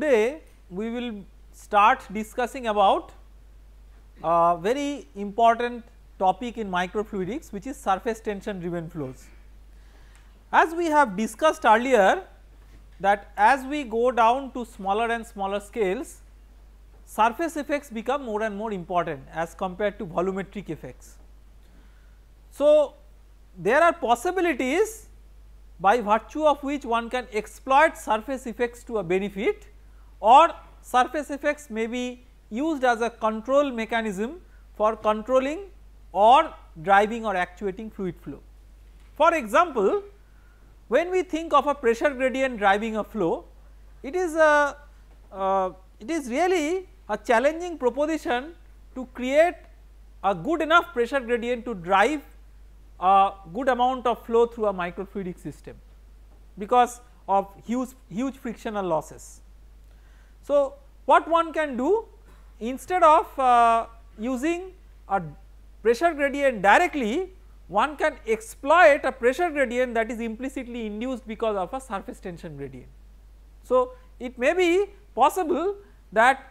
today we will start discussing about a very important topic in microfluidics which is surface tension driven flows. As we have discussed earlier that as we go down to smaller and smaller scales surface effects become more and more important as compared to volumetric effects. So, there are possibilities by virtue of which one can exploit surface effects to a benefit or surface effects may be used as a control mechanism for controlling or driving or actuating fluid flow. For example, when we think of a pressure gradient driving a flow, it is a uh, it is really a challenging proposition to create a good enough pressure gradient to drive a good amount of flow through a microfluidic system because of huge huge frictional losses. So, what one can do instead of uh, using a pressure gradient directly one can exploit a pressure gradient that is implicitly induced because of a surface tension gradient. So, it may be possible that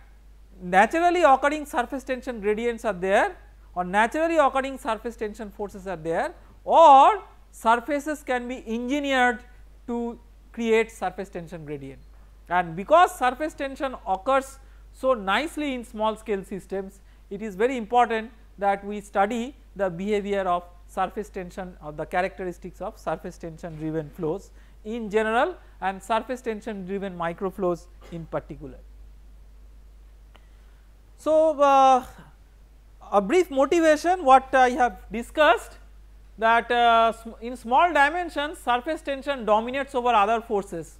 naturally occurring surface tension gradients are there or naturally occurring surface tension forces are there or surfaces can be engineered to create surface tension gradient. And because surface tension occurs so nicely in small scale systems, it is very important that we study the behavior of surface tension or the characteristics of surface tension driven flows in general and surface tension driven microflows in particular. So, uh, a brief motivation what I have discussed that uh, in small dimensions surface tension dominates over other forces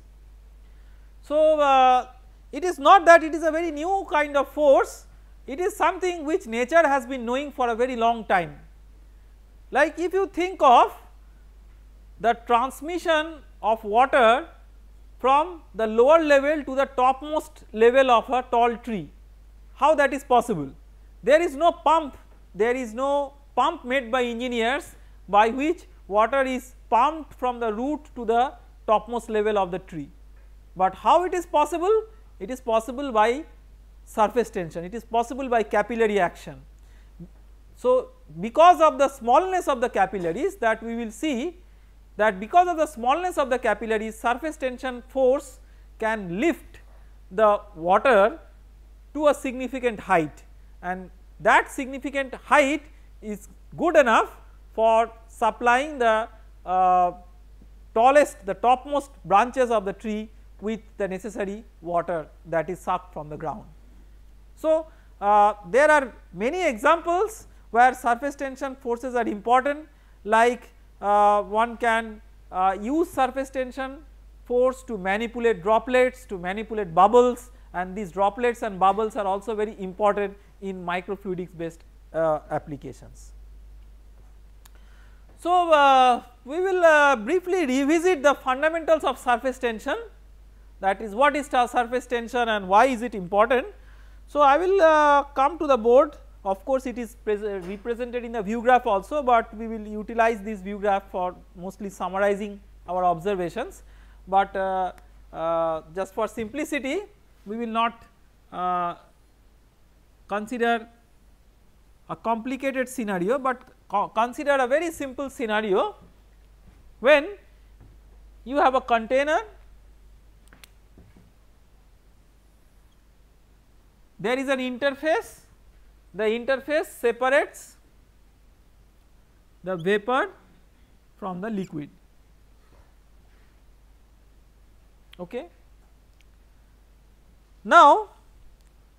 so, uh, it is not that it is a very new kind of force, it is something which nature has been knowing for a very long time. Like if you think of the transmission of water from the lower level to the topmost level of a tall tree, how that is possible? There is no pump, there is no pump made by engineers by which water is pumped from the root to the topmost level of the tree. But how it is possible? It is possible by surface tension, it is possible by capillary action. So, because of the smallness of the capillaries that we will see that because of the smallness of the capillaries surface tension force can lift the water to a significant height and that significant height is good enough for supplying the uh, tallest the topmost branches of the tree with the necessary water that is sucked from the ground. So, uh, there are many examples where surface tension forces are important like uh, one can uh, use surface tension force to manipulate droplets, to manipulate bubbles and these droplets and bubbles are also very important in microfluidics based uh, applications. So, uh, we will uh, briefly revisit the fundamentals of surface tension that is what is surface tension and why is it important. So, I will uh, come to the board of course, it is uh, represented in the view graph also, but we will utilize this view graph for mostly summarizing our observations, but uh, uh, just for simplicity we will not uh, consider a complicated scenario, but co consider a very simple scenario when you have a container there is an interface, the interface separates the vapor from the liquid. Okay. Now,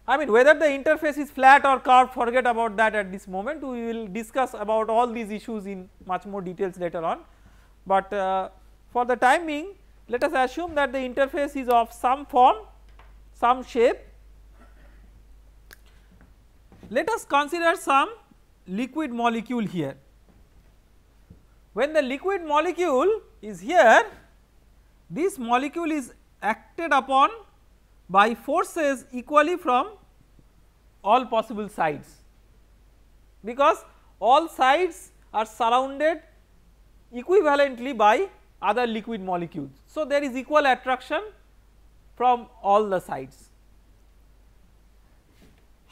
I mean whether the interface is flat or curved forget about that at this moment we will discuss about all these issues in much more details later on. But uh, for the time being let us assume that the interface is of some form, some shape let us consider some liquid molecule here. When the liquid molecule is here, this molecule is acted upon by forces equally from all possible sides because all sides are surrounded equivalently by other liquid molecules. So, there is equal attraction from all the sides.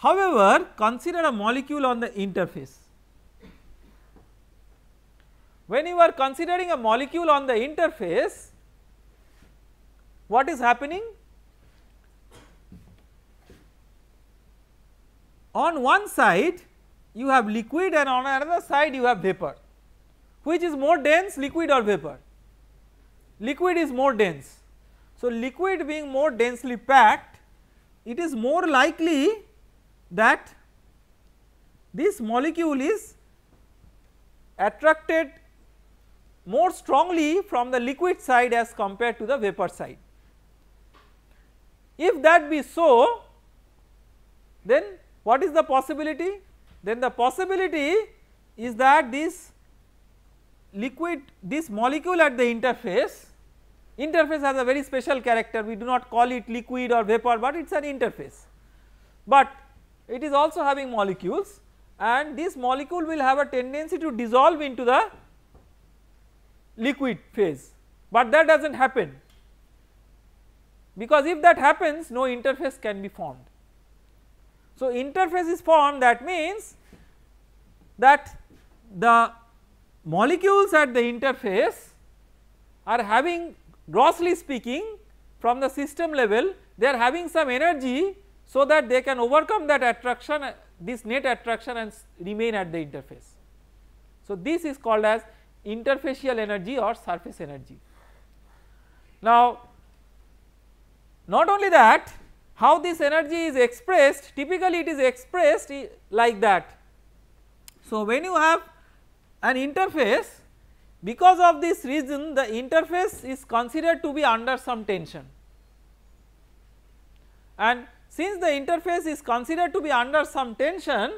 However, consider a molecule on the interface. When you are considering a molecule on the interface, what is happening? On one side you have liquid and on another side you have vapor. Which is more dense liquid or vapor? Liquid is more dense. So, liquid being more densely packed it is more likely that this molecule is attracted more strongly from the liquid side as compared to the vapor side. If that be so, then what is the possibility? Then the possibility is that this liquid, this molecule at the interface, interface has a very special character, we do not call it liquid or vapor, but it is an interface. But it is also having molecules and this molecule will have a tendency to dissolve into the liquid phase, but that does not happen because if that happens no interface can be formed. So, interface is formed that means that the molecules at the interface are having grossly speaking from the system level they are having some energy so that they can overcome that attraction this net attraction and remain at the interface. So, this is called as interfacial energy or surface energy. Now, not only that how this energy is expressed typically it is expressed like that. So, when you have an interface because of this reason the interface is considered to be under some tension and since the interface is considered to be under some tension,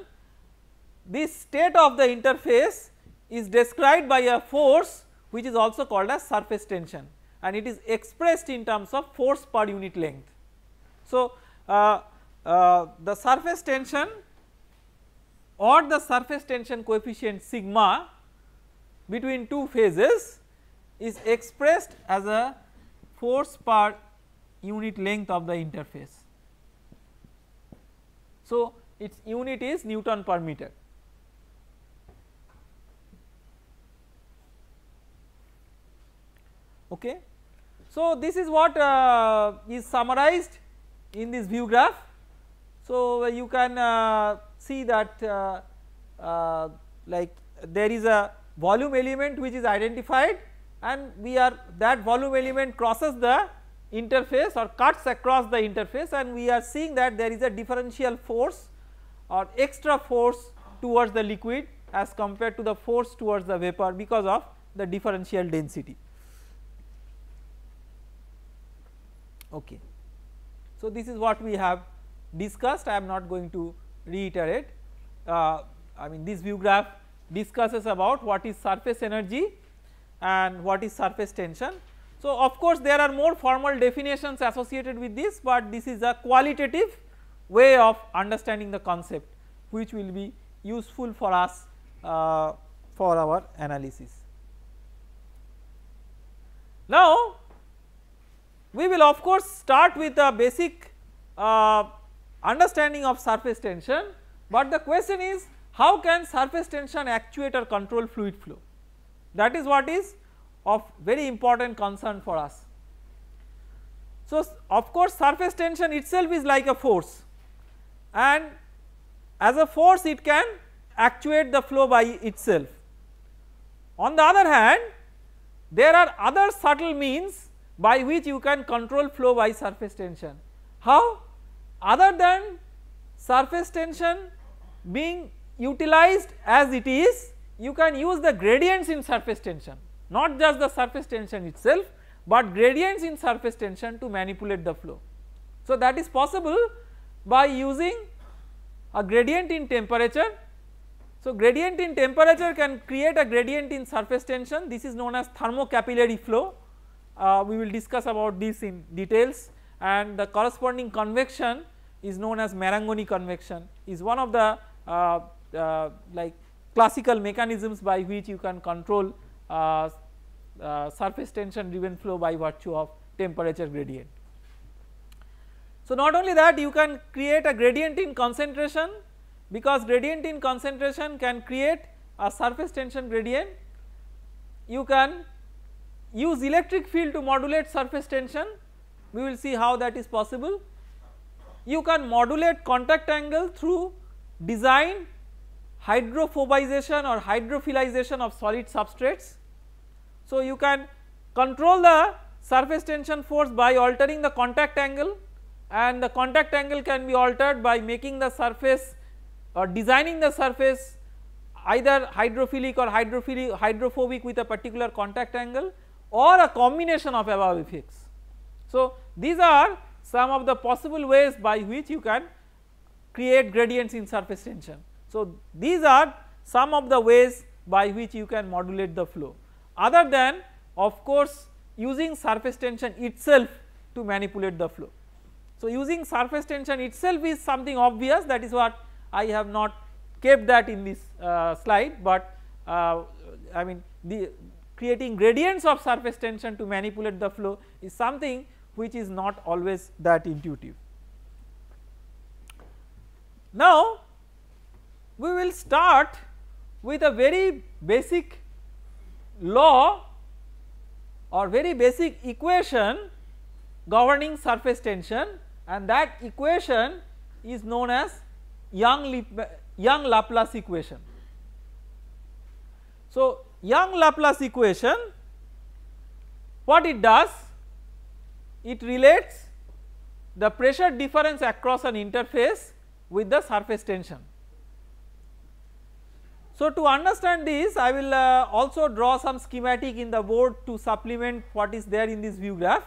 this state of the interface is described by a force which is also called as surface tension and it is expressed in terms of force per unit length. So, uh, uh, the surface tension or the surface tension coefficient sigma between two phases is expressed as a force per unit length of the interface. So, its unit is Newton per meter. Okay. So, this is what uh, is summarized in this view graph. So, you can uh, see that uh, uh, like there is a volume element which is identified and we are that volume element crosses the interface or cuts across the interface and we are seeing that there is a differential force or extra force towards the liquid as compared to the force towards the vapor because of the differential density. Okay. So, this is what we have discussed I am not going to reiterate uh, I mean this view graph discusses about what is surface energy and what is surface tension so, of course, there are more formal definitions associated with this, but this is a qualitative way of understanding the concept which will be useful for us uh, for our analysis. Now, we will of course start with a basic uh, understanding of surface tension, but the question is how can surface tension actuate or control fluid flow that is what is of very important concern for us. So, of course, surface tension itself is like a force and as a force it can actuate the flow by itself. On the other hand, there are other subtle means by which you can control flow by surface tension. How? Other than surface tension being utilized as it is, you can use the gradients in surface tension not just the surface tension itself, but gradients in surface tension to manipulate the flow. So, that is possible by using a gradient in temperature. So, gradient in temperature can create a gradient in surface tension this is known as thermocapillary flow uh, we will discuss about this in details and the corresponding convection is known as Marangoni convection is one of the uh, uh, like classical mechanisms by which you can control uh, uh, surface tension driven flow by virtue of temperature gradient. So, not only that you can create a gradient in concentration because gradient in concentration can create a surface tension gradient. You can use electric field to modulate surface tension we will see how that is possible. You can modulate contact angle through design hydrophobization or hydrophilization of solid substrates. So, you can control the surface tension force by altering the contact angle and the contact angle can be altered by making the surface or designing the surface either hydrophilic or hydrophilic hydrophobic with a particular contact angle or a combination of above effects. So, these are some of the possible ways by which you can create gradients in surface tension. So, these are some of the ways by which you can modulate the flow other than of course using surface tension itself to manipulate the flow. So, using surface tension itself is something obvious that is what I have not kept that in this uh, slide, but uh, I mean the creating gradients of surface tension to manipulate the flow is something which is not always that intuitive. Now, we will start with a very basic law or very basic equation governing surface tension and that equation is known as Young, Young Laplace equation. So, Young Laplace equation what it does? It relates the pressure difference across an interface with the surface tension. So, to understand this I will uh, also draw some schematic in the board to supplement what is there in this view graph,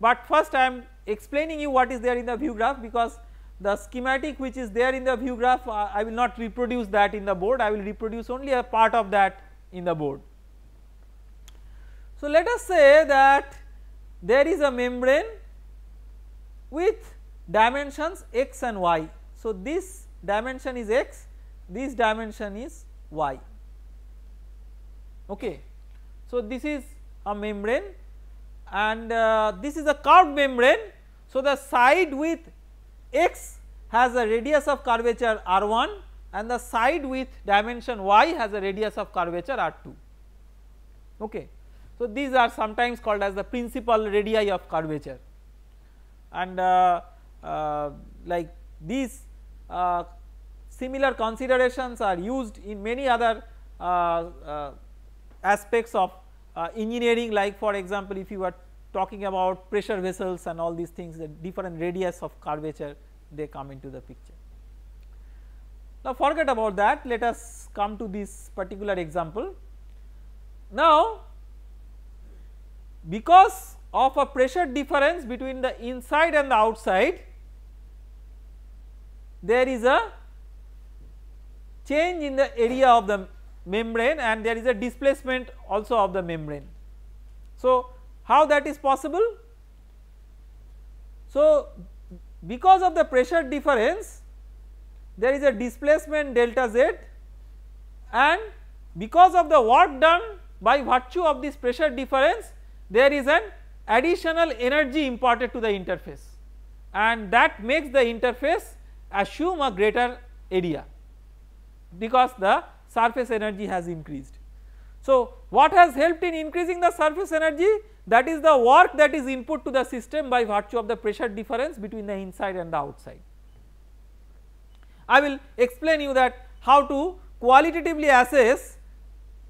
but first I am explaining you what is there in the view graph because the schematic which is there in the view graph uh, I will not reproduce that in the board I will reproduce only a part of that in the board. So, let us say that there is a membrane with dimensions x and y. So, this dimension is x, this dimension is y. Okay. So, this is a membrane and uh, this is a curved membrane. So, the side with x has a radius of curvature r 1 and the side with dimension y has a radius of curvature r 2. Okay. So, these are sometimes called as the principal radii of curvature and uh, uh, like these uh, Similar considerations are used in many other uh, uh, aspects of uh, engineering like for example, if you are talking about pressure vessels and all these things the different radius of curvature they come into the picture. Now, forget about that let us come to this particular example. Now, because of a pressure difference between the inside and the outside there is a change in the area of the membrane and there is a displacement also of the membrane. So, how that is possible? So, because of the pressure difference there is a displacement delta z and because of the work done by virtue of this pressure difference there is an additional energy imparted to the interface and that makes the interface assume a greater area because the surface energy has increased. So, what has helped in increasing the surface energy that is the work that is input to the system by virtue of the pressure difference between the inside and the outside. I will explain you that how to qualitatively assess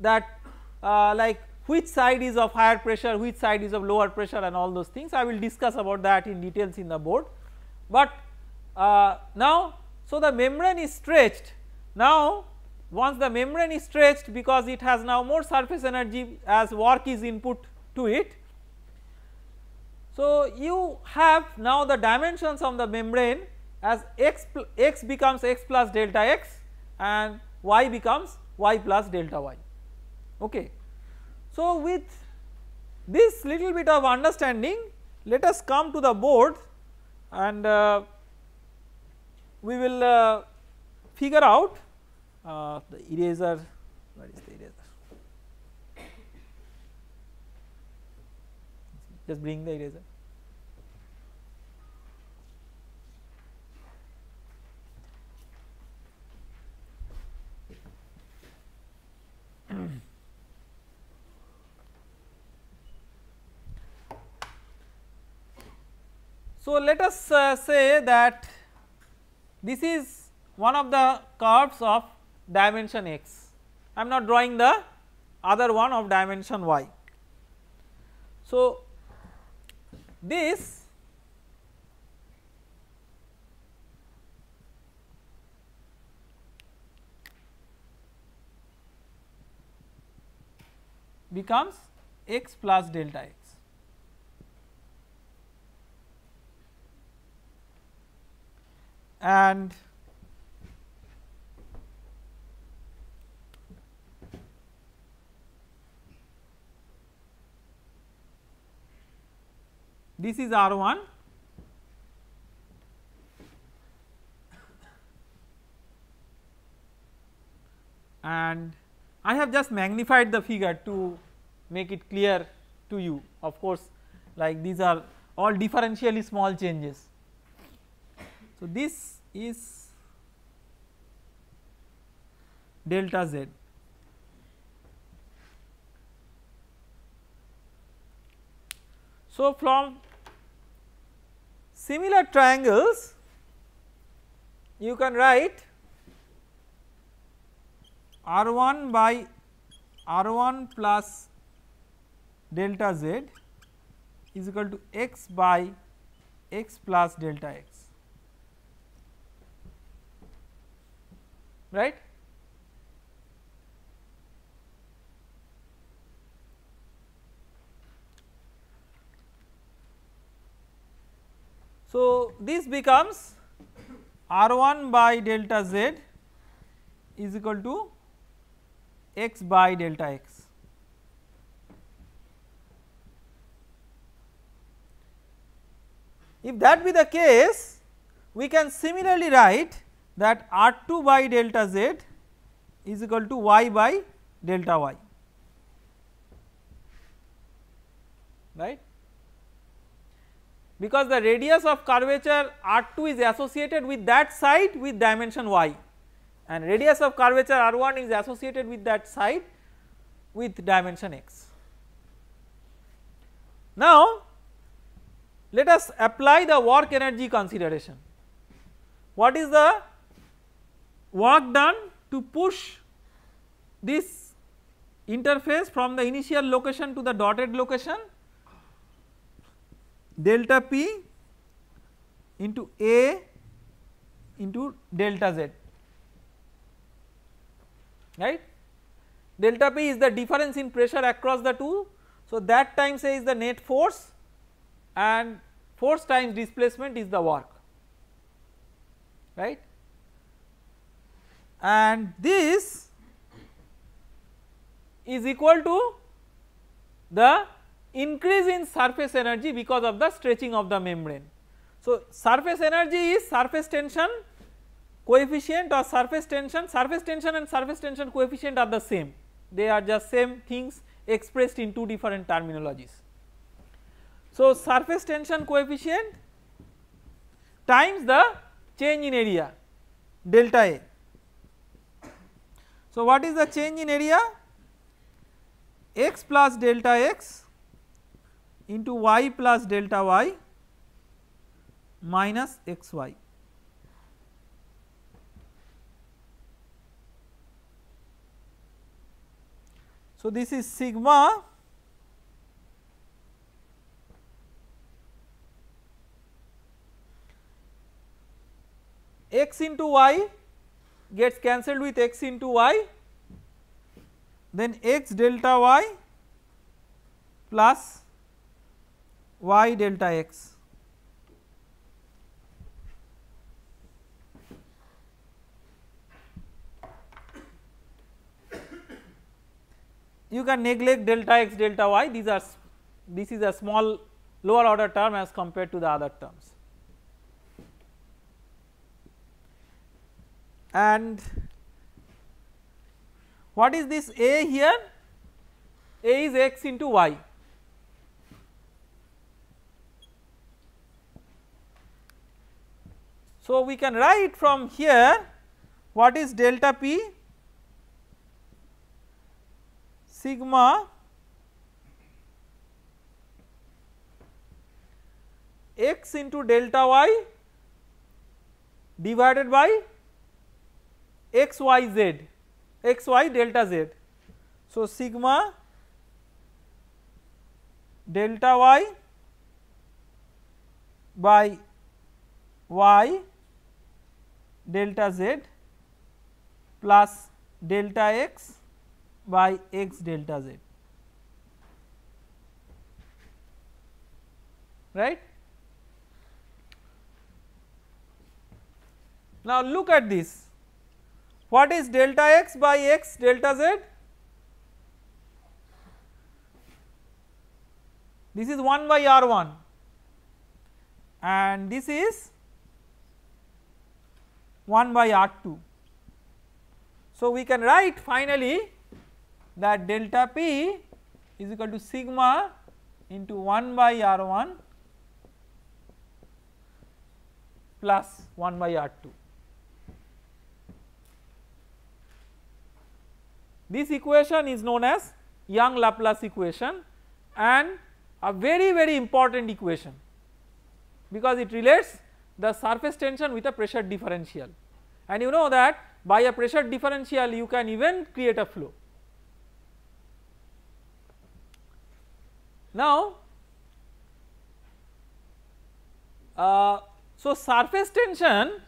that uh, like which side is of higher pressure, which side is of lower pressure and all those things. I will discuss about that in details in the board. But uh, now, so the membrane is stretched now, once the membrane is stretched because it has now more surface energy as work is input to it. So, you have now the dimensions of the membrane as x, x becomes x plus delta x and y becomes y plus delta y. Okay. So, with this little bit of understanding let us come to the board and uh, we will uh, figure out uh, the eraser where is the eraser just bring the eraser So, let us uh, say that this is one of the curves of dimension x. I am not drawing the other one of dimension y. So, this becomes x plus delta x. And this is R 1 and I have just magnified the figure to make it clear to you of course like these are all differentially small changes. So, this is delta z So, from Similar triangles you can write R 1 by R 1 plus delta z is equal to x by x plus delta x right. So, this becomes R 1 by delta z is equal to x by delta x. If that be the case, we can similarly write that R 2 by delta z is equal to y by delta y, right because the radius of curvature R2 is associated with that side with dimension y and radius of curvature R1 is associated with that side with dimension x. Now, let us apply the work energy consideration. What is the work done to push this interface from the initial location to the dotted location delta p into A into delta z right. Delta p is the difference in pressure across the two. So, that times A is the net force and force times displacement is the work right and this is equal to the increase in surface energy because of the stretching of the membrane. So, surface energy is surface tension coefficient or surface tension, surface tension and surface tension coefficient are the same, they are just same things expressed in two different terminologies. So, surface tension coefficient times the change in area delta A. So, what is the change in area? x plus delta x into y plus delta y minus x y. So, this is sigma x into y gets cancelled with x into y then x delta y plus y delta x you can neglect delta x delta y these are this is a small lower order term as compared to the other terms. And what is this a here? a is x into y So, we can write from here what is delta p sigma x into delta y divided by x y z x y delta z. So, sigma delta y by y delta z plus delta x by x delta z right. Now, look at this what is delta x by x delta z this is 1 by r 1 and this is 1 by R 2. So, we can write finally that delta P is equal to sigma into 1 by R 1 plus 1 by R 2. This equation is known as Young Laplace equation and a very very important equation because it relates the surface tension with a pressure differential and you know that by a pressure differential you can even create a flow. Now, uh, so surface tension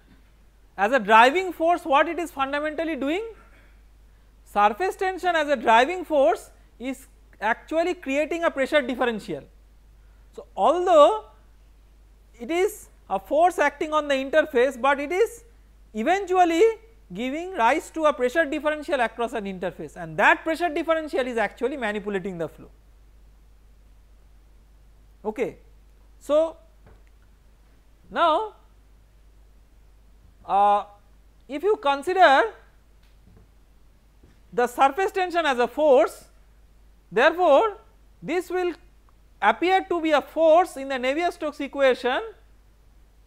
as a driving force what it is fundamentally doing? Surface tension as a driving force is actually creating a pressure differential. So, although it is a force acting on the interface, but it is eventually giving rise to a pressure differential across an interface and that pressure differential is actually manipulating the flow. Okay. So, now uh, if you consider the surface tension as a force therefore, this will appear to be a force in the Navier-Stokes equation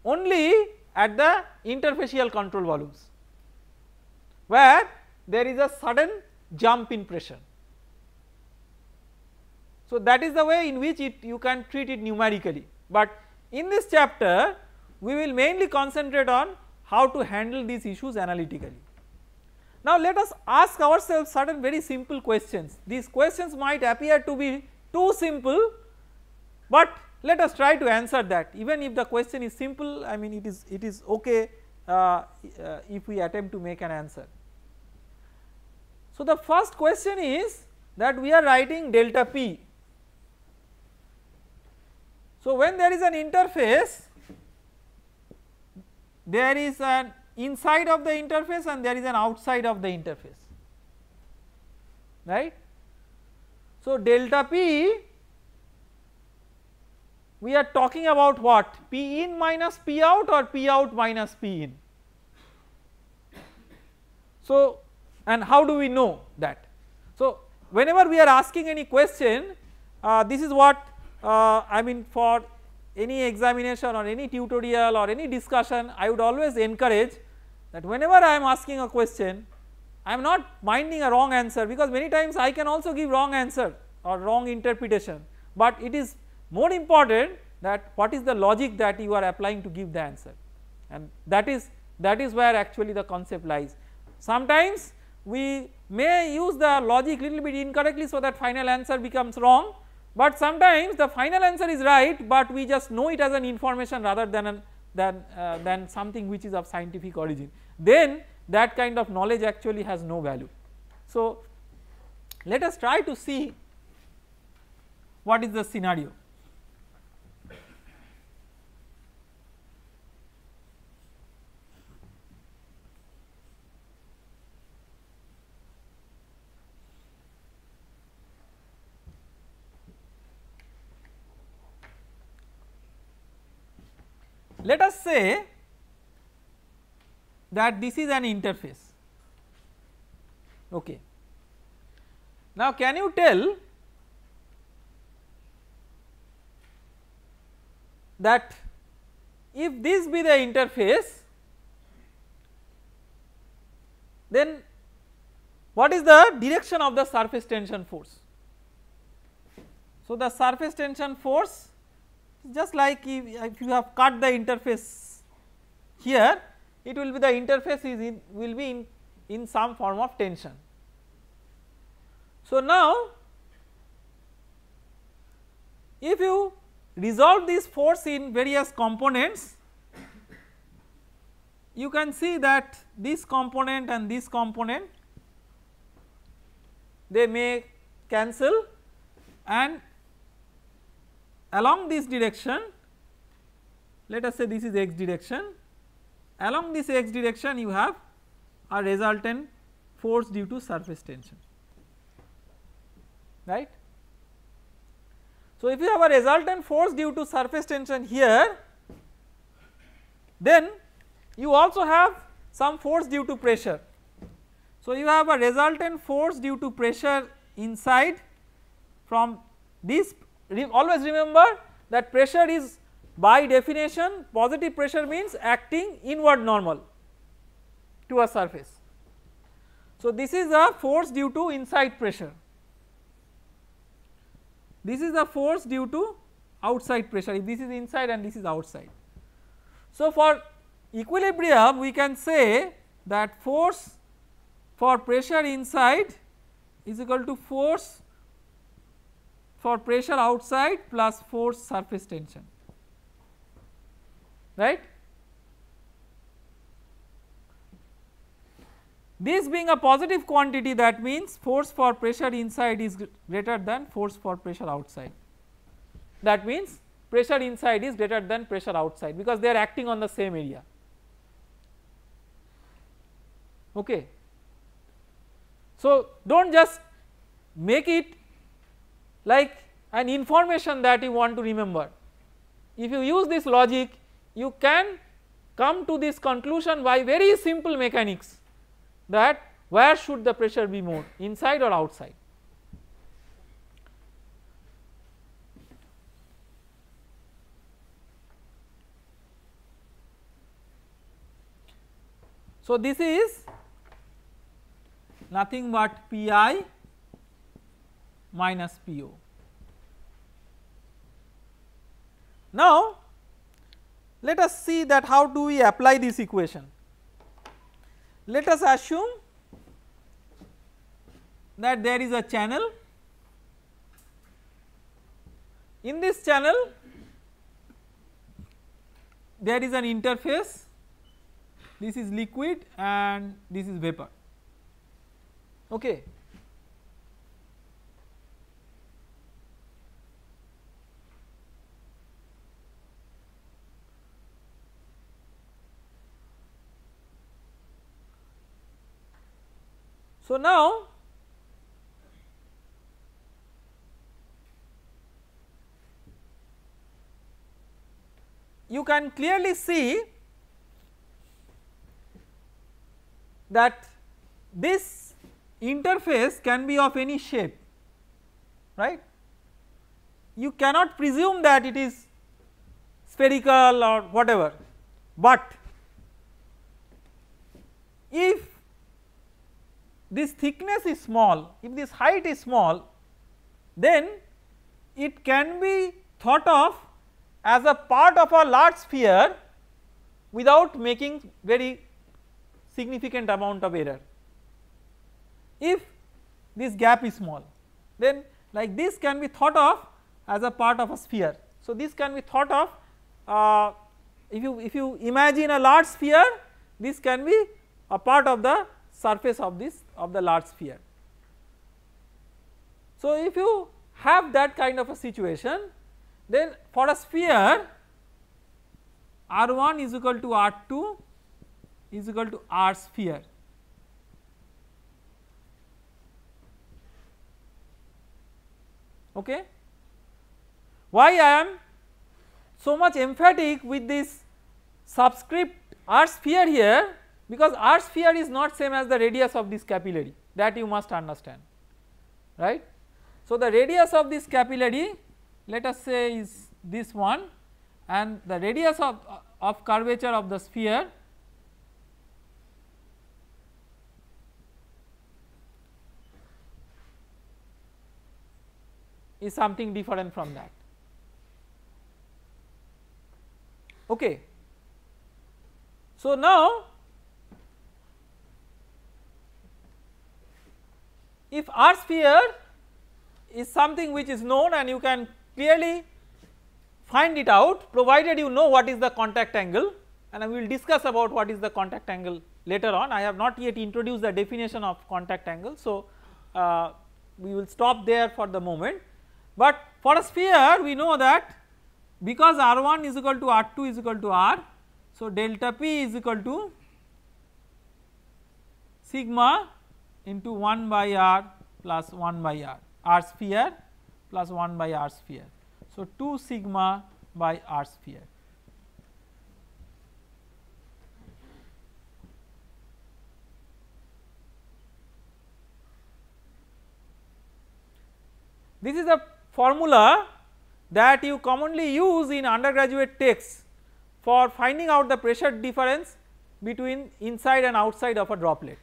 only at the interfacial control volumes where there is a sudden jump in pressure. So, that is the way in which it you can treat it numerically, but in this chapter we will mainly concentrate on how to handle these issues analytically. Now, let us ask ourselves certain very simple questions. These questions might appear to be too simple, but let us try to answer that even if the question is simple I mean it is it is okay uh, uh, if we attempt to make an answer. So, the first question is that we are writing delta p. So, when there is an interface there is an inside of the interface and there is an outside of the interface right. So, delta p we are talking about what P in minus P out or P out minus P in. So, and how do we know that? So, whenever we are asking any question uh, this is what uh, I mean for any examination or any tutorial or any discussion I would always encourage that whenever I am asking a question I am not minding a wrong answer because many times I can also give wrong answer or wrong interpretation but it is more important that what is the logic that you are applying to give the answer and that is that is where actually the concept lies. Sometimes we may use the logic little bit incorrectly so that final answer becomes wrong, but sometimes the final answer is right, but we just know it as an information rather than an, than uh, than something which is of scientific origin. Then that kind of knowledge actually has no value. So let us try to see what is the scenario. Let us say that this is an interface. Okay. Now, can you tell that if this be the interface, then what is the direction of the surface tension force? So, the surface tension force just like if, if, you have cut the interface here it will be the interface is in, will be in, in some form of tension. So, now if you resolve this force in various components you can see that this component and this component they may cancel and along this direction let us say this is x direction along this x direction you have a resultant force due to surface tension right. So, if you have a resultant force due to surface tension here then you also have some force due to pressure. So, you have a resultant force due to pressure inside from this always remember that pressure is by definition positive pressure means acting inward normal to a surface. So, this is a force due to inside pressure, this is a force due to outside pressure if this is inside and this is outside. So, for equilibrium we can say that force for pressure inside is equal to force for pressure outside plus force surface tension right. This being a positive quantity that means force for pressure inside is greater than force for pressure outside. That means pressure inside is greater than pressure outside because they are acting on the same area. Okay. So, do not just make it like an information that you want to remember. If you use this logic you can come to this conclusion by very simple mechanics that where should the pressure be more inside or outside. So, this is nothing but P i minus P O. Now, let us see that how do we apply this equation. Let us assume that there is a channel. In this channel there is an interface, this is liquid and this is vapor. Okay. So now you can clearly see that this interface can be of any shape right. You cannot presume that it is spherical or whatever, but if this thickness is small, if this height is small, then it can be thought of as a part of a large sphere without making very significant amount of error. If this gap is small, then like this can be thought of as a part of a sphere. So, this can be thought of uh, if you if you imagine a large sphere this can be a part of the surface of this of the large sphere. So, if you have that kind of a situation then for a sphere R1 is equal to R2 is equal to R sphere. Okay. Why I am so much emphatic with this subscript R sphere here because our sphere is not same as the radius of this capillary that you must understand right. So, the radius of this capillary let us say is this one and the radius of, of curvature of the sphere is something different from that. Okay. So, now If R sphere is something which is known and you can clearly find it out provided you know what is the contact angle and we will discuss about what is the contact angle later on. I have not yet introduced the definition of contact angle. So, uh, we will stop there for the moment, but for a sphere we know that because R1 is equal to R2 is equal to R. So, delta P is equal to sigma into 1 by r plus 1 by r, r sphere plus 1 by r sphere. So, 2 sigma by r sphere. This is a formula that you commonly use in undergraduate texts for finding out the pressure difference between inside and outside of a droplet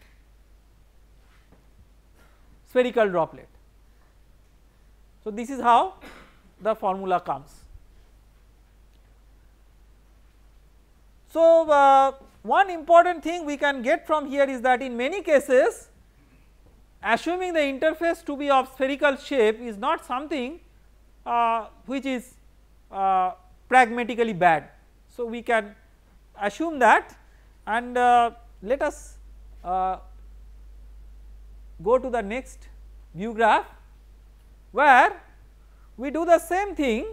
spherical droplet. So, this is how the formula comes. So, uh, one important thing we can get from here is that in many cases assuming the interface to be of spherical shape is not something uh, which is uh, pragmatically bad. So, we can assume that and uh, let us uh, go to the next view graph where we do the same thing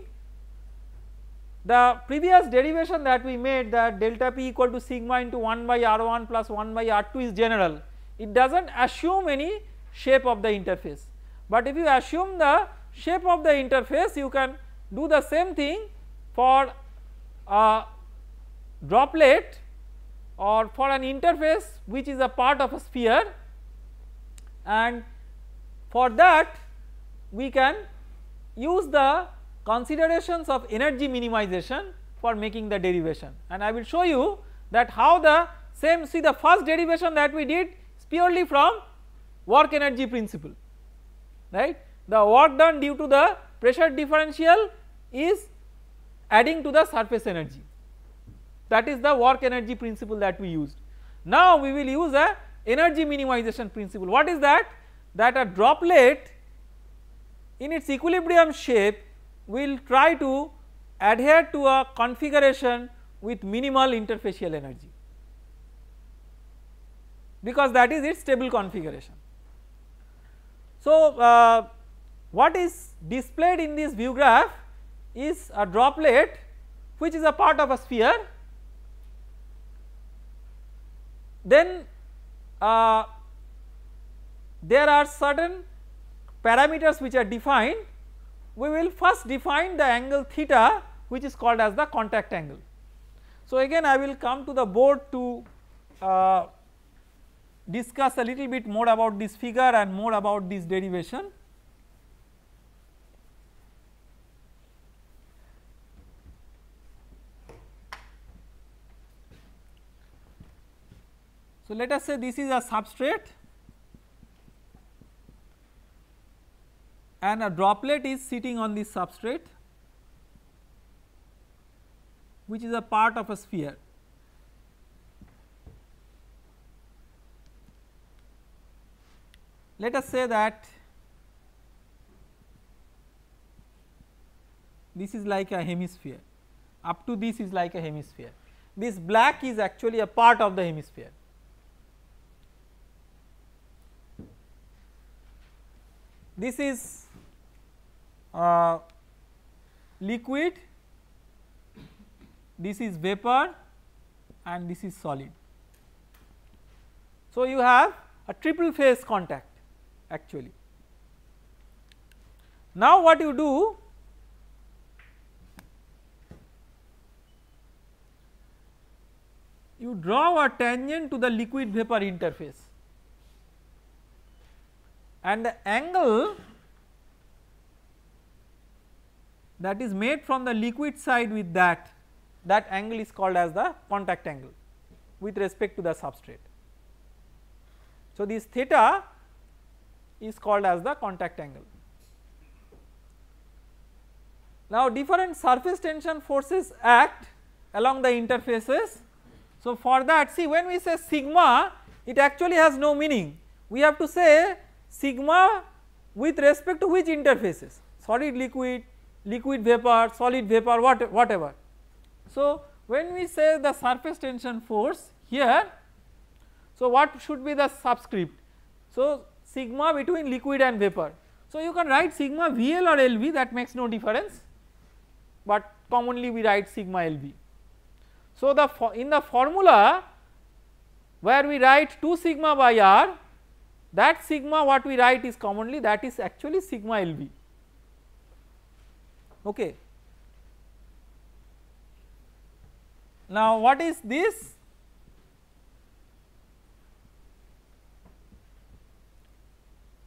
the previous derivation that we made that delta p equal to sigma into 1 by r 1 plus 1 by r 2 is general it does not assume any shape of the interface. But if you assume the shape of the interface you can do the same thing for a droplet or for an interface which is a part of a sphere and for that we can use the considerations of energy minimization for making the derivation and I will show you that how the same see the first derivation that we did is purely from work energy principle right. The work done due to the pressure differential is adding to the surface energy that is the work energy principle that we used. Now we will use a energy minimization principle. What is that? That a droplet in its equilibrium shape will try to adhere to a configuration with minimal interfacial energy because that is its stable configuration. So, uh, what is displayed in this view graph is a droplet which is a part of a sphere then uh, there are certain parameters which are defined, we will first define the angle theta which is called as the contact angle. So, again I will come to the board to uh, discuss a little bit more about this figure and more about this derivation. So, let us say this is a substrate and a droplet is sitting on this substrate which is a part of a sphere. Let us say that this is like a hemisphere up to this is like a hemisphere. This black is actually a part of the hemisphere. This is uh, liquid, this is vapor and this is solid. So, you have a triple phase contact actually. Now, what you do you draw a tangent to the liquid vapor interface and the angle that is made from the liquid side with that, that angle is called as the contact angle with respect to the substrate. So, this theta is called as the contact angle. Now, different surface tension forces act along the interfaces. So, for that see when we say sigma it actually has no meaning we have to say sigma with respect to which interfaces solid liquid, liquid vapor, solid vapor what, whatever. So, when we say the surface tension force here, so what should be the subscript? So, sigma between liquid and vapor. So, you can write sigma VL or LV that makes no difference, but commonly we write sigma LV. So, the in the formula where we write 2 sigma by R that sigma what we write is commonly that is actually sigma LV. Okay. Now what is this?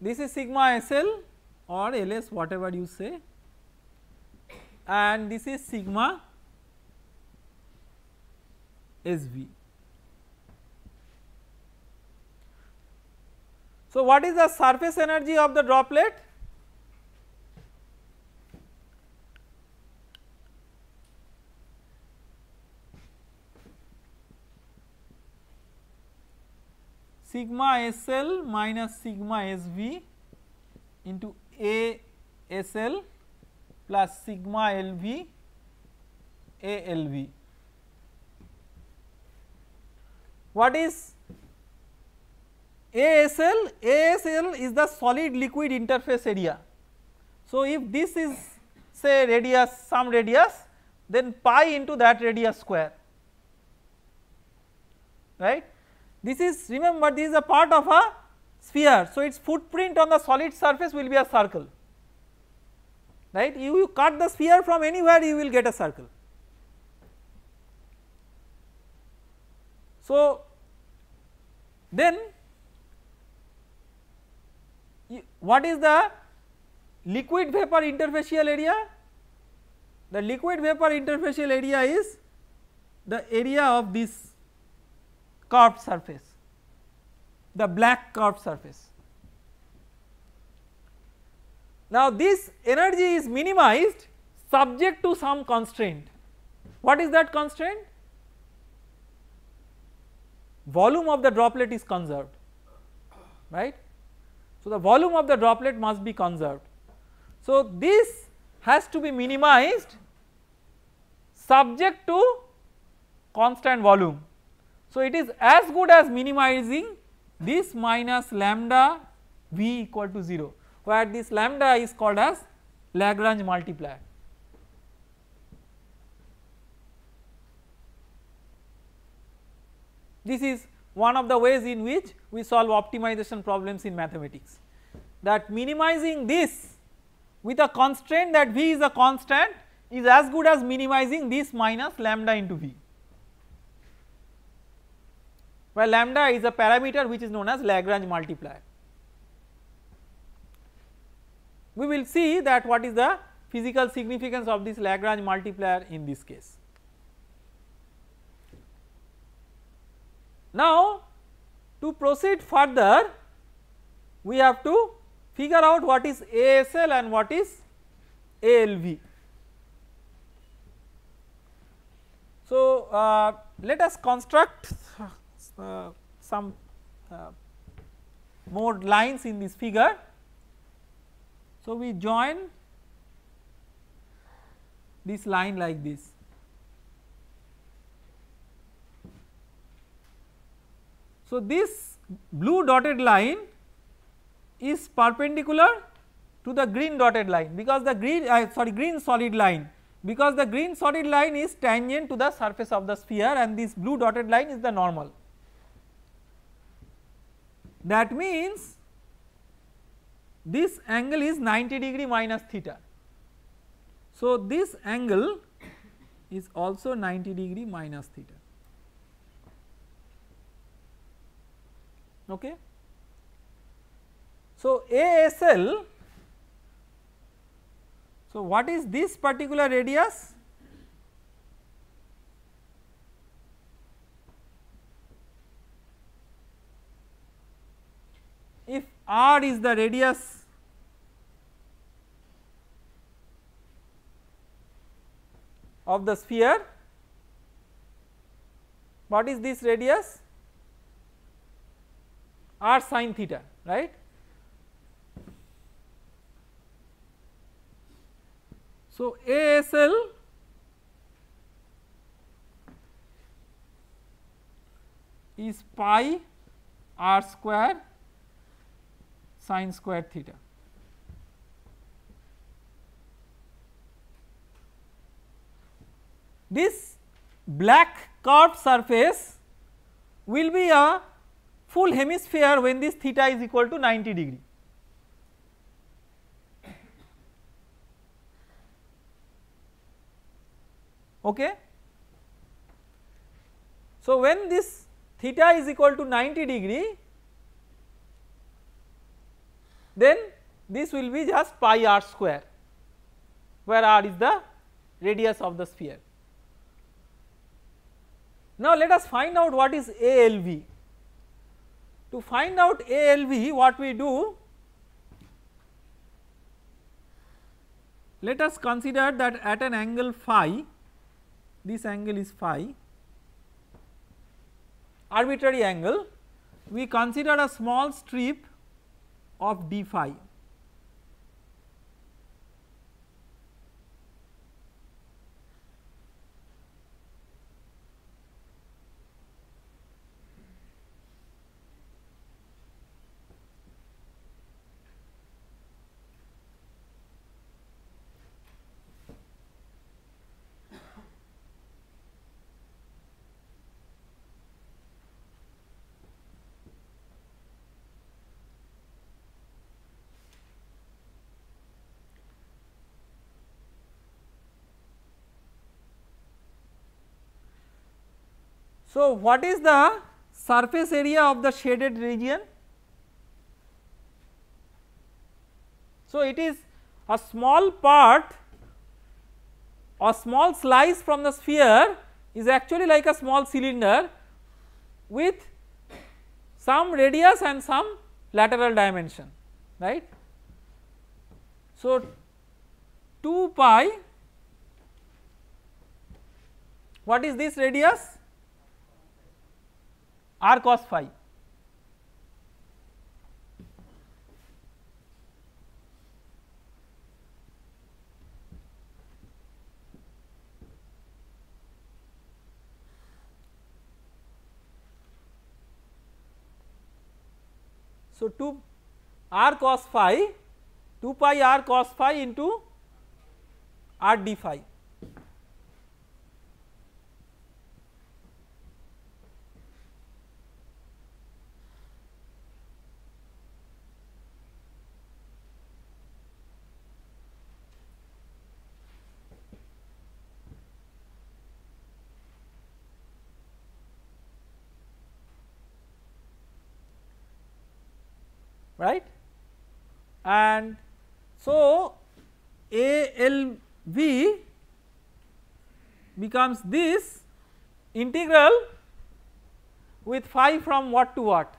This is sigma SL or LS whatever you say and this is sigma SV. So, what is the surface energy of the droplet? sigma SL minus sigma SV into ASL plus sigma LV What is ASL, ASL is the solid liquid interface area. So, if this is say radius some radius then pi into that radius square right. This is remember this is a part of a sphere. So, its footprint on the solid surface will be a circle right. You, you cut the sphere from anywhere you will get a circle. So, then what is the liquid vapor interfacial area? The liquid vapor interfacial area is the area of this curved surface, the black curved surface. Now, this energy is minimized subject to some constraint. What is that constraint? Volume of the droplet is conserved, right. So, the volume of the droplet must be conserved. So, this has to be minimized subject to constant volume. So, it is as good as minimizing this minus lambda v equal to 0 where this lambda is called as Lagrange multiplier. This is one of the ways in which we solve optimization problems in mathematics that minimizing this with a constraint that V is a constant is as good as minimizing this minus lambda into V where lambda is a parameter which is known as Lagrange multiplier. We will see that what is the physical significance of this Lagrange multiplier in this case. Now to proceed further, we have to figure out what is ASL and what is ALV. So, uh, let us construct uh, some uh, more lines in this figure. So, we join this line like this. So, this blue dotted line is perpendicular to the green dotted line because the green uh, sorry green solid line because the green solid line is tangent to the surface of the sphere and this blue dotted line is the normal. That means this angle is 90 degree minus theta. So, this angle is also 90 degree minus theta. Okay. So, ASL, so what is this particular radius? If r is the radius of the sphere, what is this radius? r sin theta right. So, ASL is pi r square sin square theta. This black curved surface will be a full hemisphere when this theta is equal to 90 degree. Okay. So, when this theta is equal to 90 degree then this will be just pi r square where r is the radius of the sphere. Now, let us find out what is ALV to find out ALV what we do? Let us consider that at an angle phi, this angle is phi arbitrary angle, we consider a small strip of d phi So, what is the surface area of the shaded region? So, it is a small part a small slice from the sphere is actually like a small cylinder with some radius and some lateral dimension right. So, 2 pi what is this radius r cos phi. So, 2 r cos phi 2 pi r cos phi into r d phi. right. And so ALV becomes this integral with phi from what to what?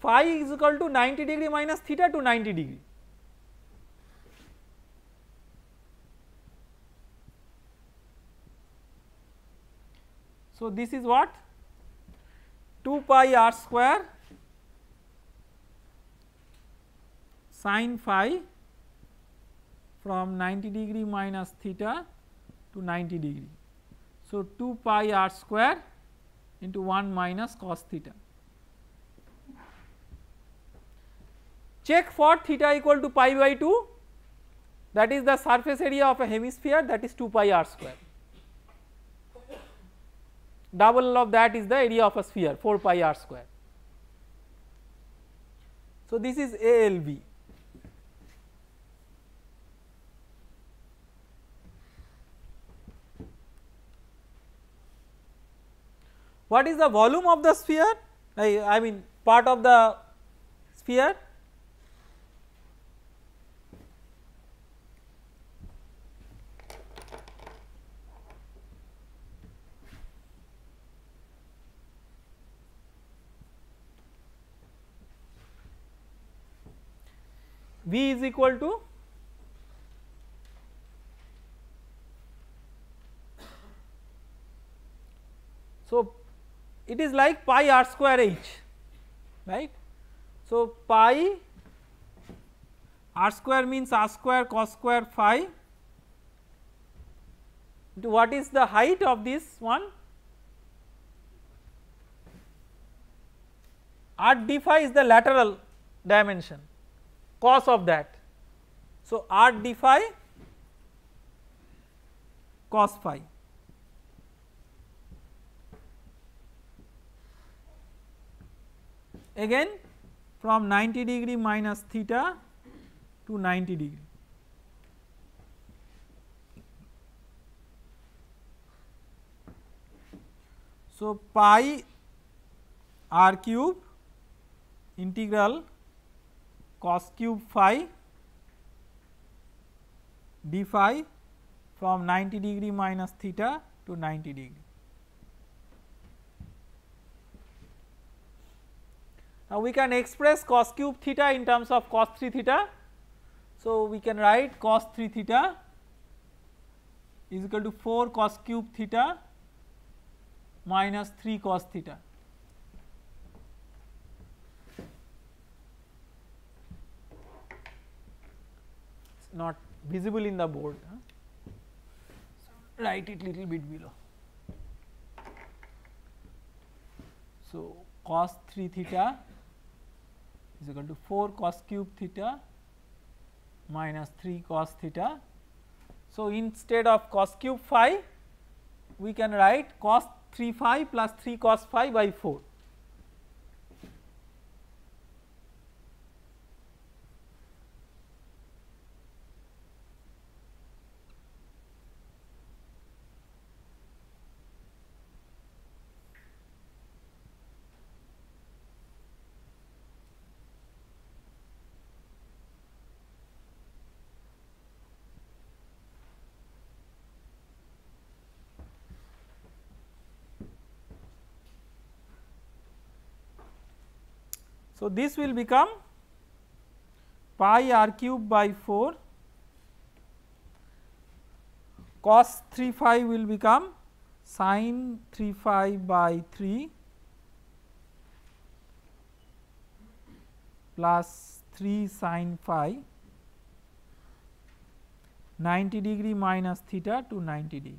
Phi is equal to 90 degree minus theta to 90 degree. So, this is what 2 pi r square sin phi from 90 degree minus theta to 90 degree. So, 2 pi r square into 1 minus cos theta. Check for theta equal to pi by 2 that is the surface area of a hemisphere that is 2 pi r square double of that is the area of a sphere 4 pi r square. So, this is ALB. What is the volume of the sphere? I, I mean part of the sphere V is equal to So, it is like pi r square h right. So, pi r square means r square cos square phi what is the height of this one r d phi is the lateral dimension cos of that. So, r d phi cos phi. Again from 90 degree minus theta to 90 degree. So, pi r cube integral cos cube phi d phi from 90 degree minus theta to 90 degree. Now, we can express cos cube theta in terms of cos 3 theta. So, we can write cos 3 theta is equal to 4 cos cube theta minus 3 cos theta. not visible in the board. So, write it little bit below. So, cos 3 theta is equal to 4 cos cube theta minus 3 cos theta. So, instead of cos cube phi we can write cos 3 phi plus 3 cos phi by 4. So, this will become pi r cube by 4 cos 3 phi will become sin 3 phi by 3 plus 3 sin phi 90 degree minus theta to 90 degree.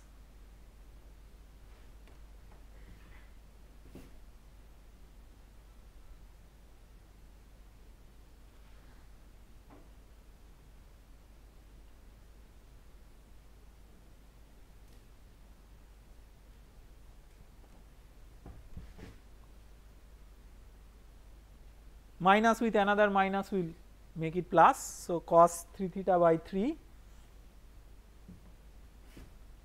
minus with another minus will make it plus. So, cos 3 theta by 3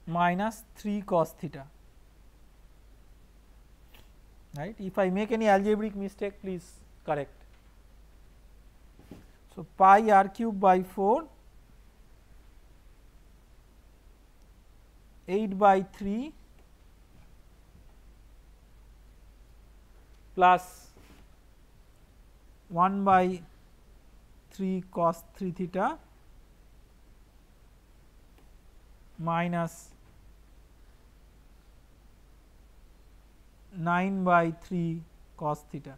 minus 3 cos theta right. If I make any algebraic mistake please correct. So, pi r cube by 4 8 by 3 plus 1 by 3 cos 3 theta minus 9 by 3 cos theta.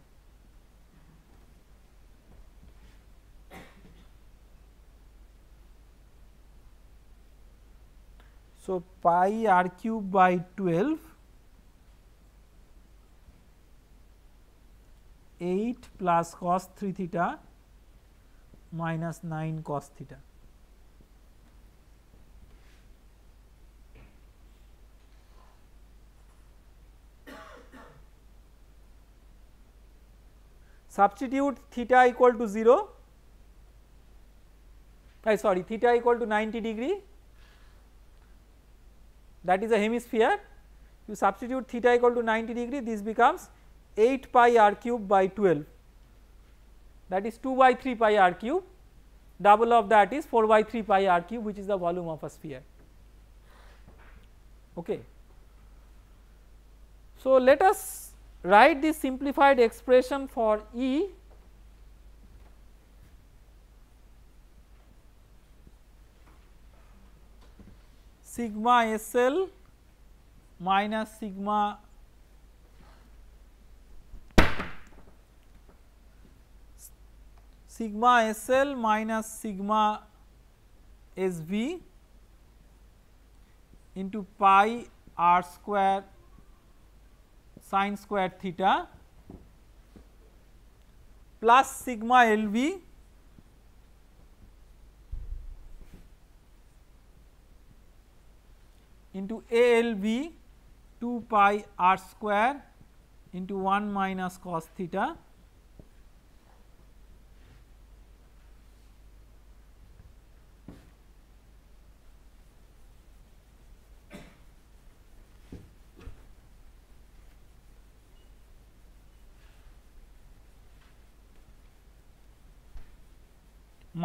So, pi r cube by 12 8 plus cos 3 theta minus 9 cos theta. Substitute theta equal to 0, I sorry theta equal to 90 degree that is a hemisphere. You substitute theta equal to 90 degree this becomes 8 pi r cube by 12 that is 2 by 3 pi r cube double of that is 4 by 3 pi r cube which is the volume of a sphere. Okay. So, let us write this simplified expression for E sigma S L minus sigma sigma SL minus sigma SB into pi r square sine square theta plus sigma LV into ALB 2 pi r square into 1 minus cos theta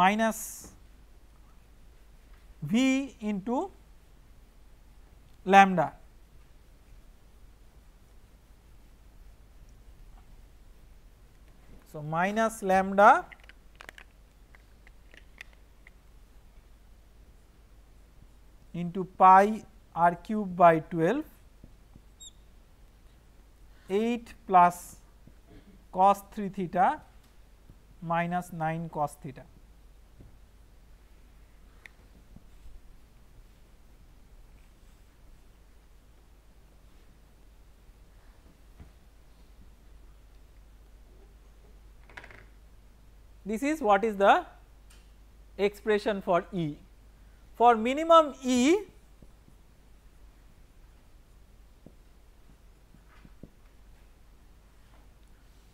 minus v into lambda So, minus lambda into pi r cube by 12 8 plus cos 3 theta minus 9 cos theta. This is what is the expression for E. For minimum E,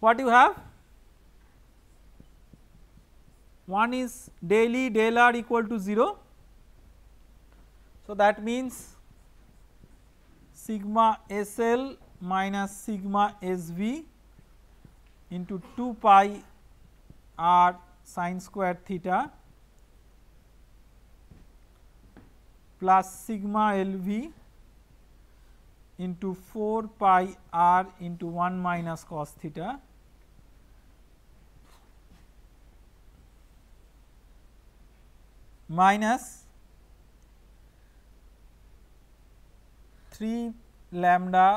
what you have? One is del E del R equal to 0. So, that means sigma S L minus sigma S V into 2 pi r sine square theta plus sigma lv into 4 pi r into 1 minus cos theta minus 3 lambda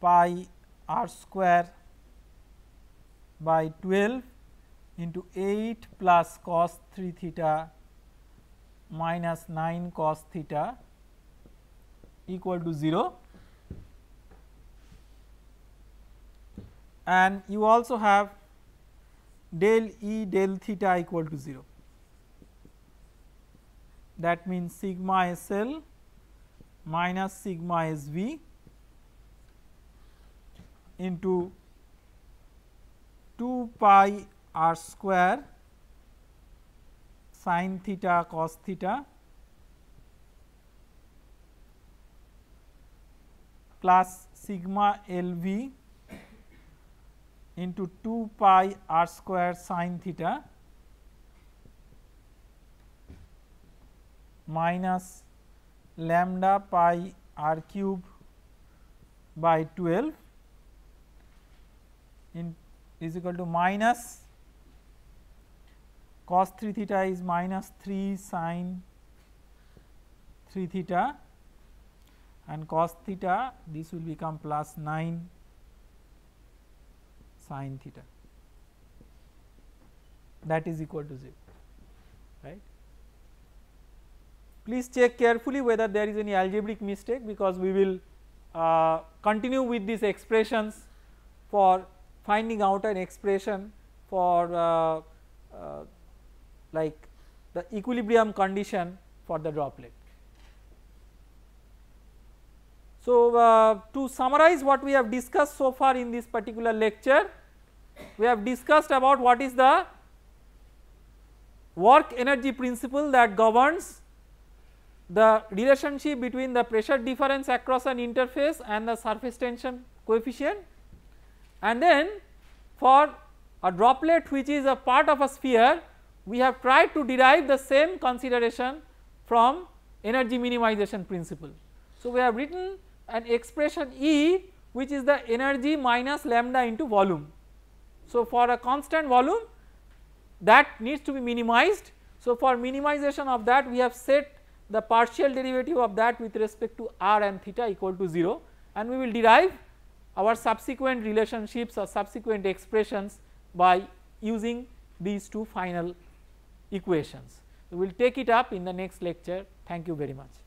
pi r square by 12 into 8 plus cos 3 theta minus 9 cos theta equal to 0 and you also have del E del theta equal to 0. That means, sigma S L minus sigma S V into 2 pi r square sin theta cos theta plus sigma L v into 2 pi r square sin theta minus lambda pi r cube by 12 in is equal to minus cos 3 theta is minus 3 sine 3 theta and cos theta this will become plus 9 sine theta that is equal to 0 right. Please check carefully whether there is any algebraic mistake because we will uh, continue with these expressions for finding out an expression for uh, uh, like the equilibrium condition for the droplet. So, uh, to summarize what we have discussed so far in this particular lecture, we have discussed about what is the work energy principle that governs the relationship between the pressure difference across an interface and the surface tension coefficient and then for a droplet which is a part of a sphere we have tried to derive the same consideration from energy minimization principle. So, we have written an expression E which is the energy minus lambda into volume. So, for a constant volume that needs to be minimized. So, for minimization of that we have set the partial derivative of that with respect to r and theta equal to 0 and we will derive our subsequent relationships or subsequent expressions by using these two final equations. We will take it up in the next lecture. Thank you very much.